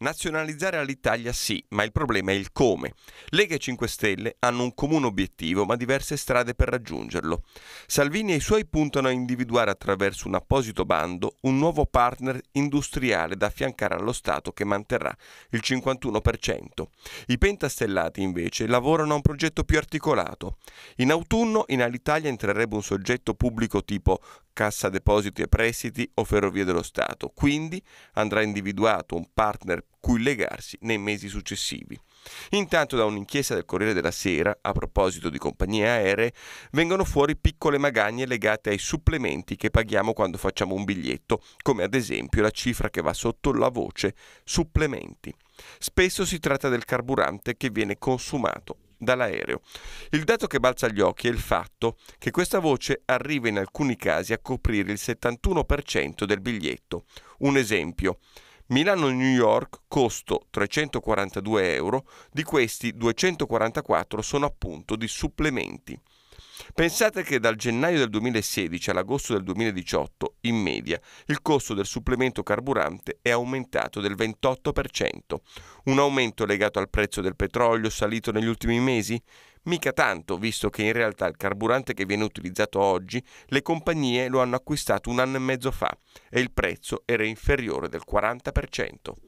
Nazionalizzare all'Italia sì, ma il problema è il come. Lega e 5 Stelle hanno un comune obiettivo, ma diverse strade per raggiungerlo. Salvini e i suoi puntano a individuare attraverso un apposito bando un nuovo partner industriale da affiancare allo Stato che manterrà il 51%. I pentastellati invece lavorano a un progetto più articolato. In autunno in Alitalia entrerebbe un soggetto pubblico tipo Cassa Depositi e Prestiti o Ferrovie dello Stato. Quindi andrà individuato un partner cui legarsi nei mesi successivi. Intanto da un'inchiesta del Corriere della Sera, a proposito di compagnie aeree, vengono fuori piccole magagne legate ai supplementi che paghiamo quando facciamo un biglietto, come ad esempio la cifra che va sotto la voce supplementi. Spesso si tratta del carburante che viene consumato dall'aereo. Il dato che balza agli occhi è il fatto che questa voce arriva in alcuni casi a coprire il 71% del biglietto. Un esempio. Milano-New York, costo 342 euro, di questi 244 sono appunto di supplementi. Pensate che dal gennaio del 2016 all'agosto del 2018, in media, il costo del supplemento carburante è aumentato del 28%. Un aumento legato al prezzo del petrolio salito negli ultimi mesi? Mica tanto, visto che in realtà il carburante che viene utilizzato oggi le compagnie lo hanno acquistato un anno e mezzo fa e il prezzo era inferiore del 40%.